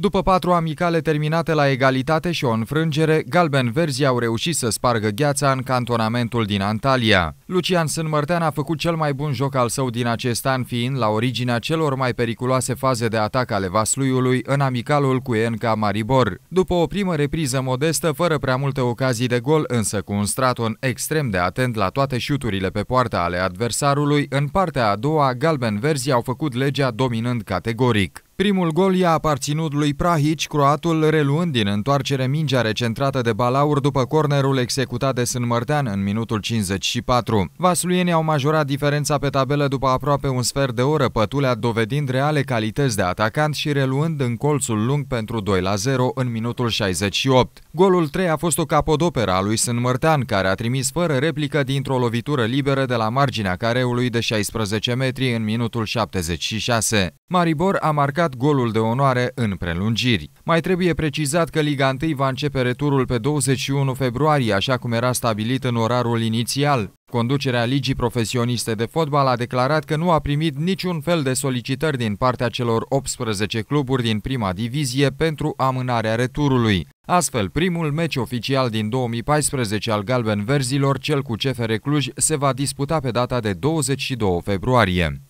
După patru amicale terminate la egalitate și o înfrângere, galben-verzi au reușit să spargă gheața în cantonamentul din Antalya. Lucian Sânmărtean a făcut cel mai bun joc al său din acest an, fiind la originea celor mai periculoase faze de atac ale Vasluiului în amicalul cu Enca Maribor. După o primă repriză modestă, fără prea multe ocazii de gol, însă cu un straton extrem de atent la toate șuturile pe poarta ale adversarului, în partea a doua, galben-verzi au făcut legea dominând categoric. Primul gol i-a aparținut lui Prahici, croatul reluând din întoarcere mingea recentrată de Balaur după cornerul executat de Sânmărtean în minutul 54. Vasluienii au majorat diferența pe tabelă după aproape un sfert de oră, pătulea dovedind reale calități de atacant și reluând în colțul lung pentru 2 la 0 în minutul 68. Golul 3 a fost o capodoperă a lui Sânmărtean, care a trimis fără replică dintr-o lovitură liberă de la marginea careului de 16 metri în minutul 76. Maribor a marcat marcat golul de onoare în prelungiri. Mai trebuie precizat că Liga 1 va începe returul pe 21 februarie, așa cum era stabilit în orarul inițial. Conducerea Ligii Profesioniste de Fotbal a declarat că nu a primit niciun fel de solicitări din partea celor 18 cluburi din prima divizie pentru amânarea returului. Astfel, primul meci oficial din 2014 al galben-verzilor, cel cu CFR Cluj, se va disputa pe data de 22 februarie.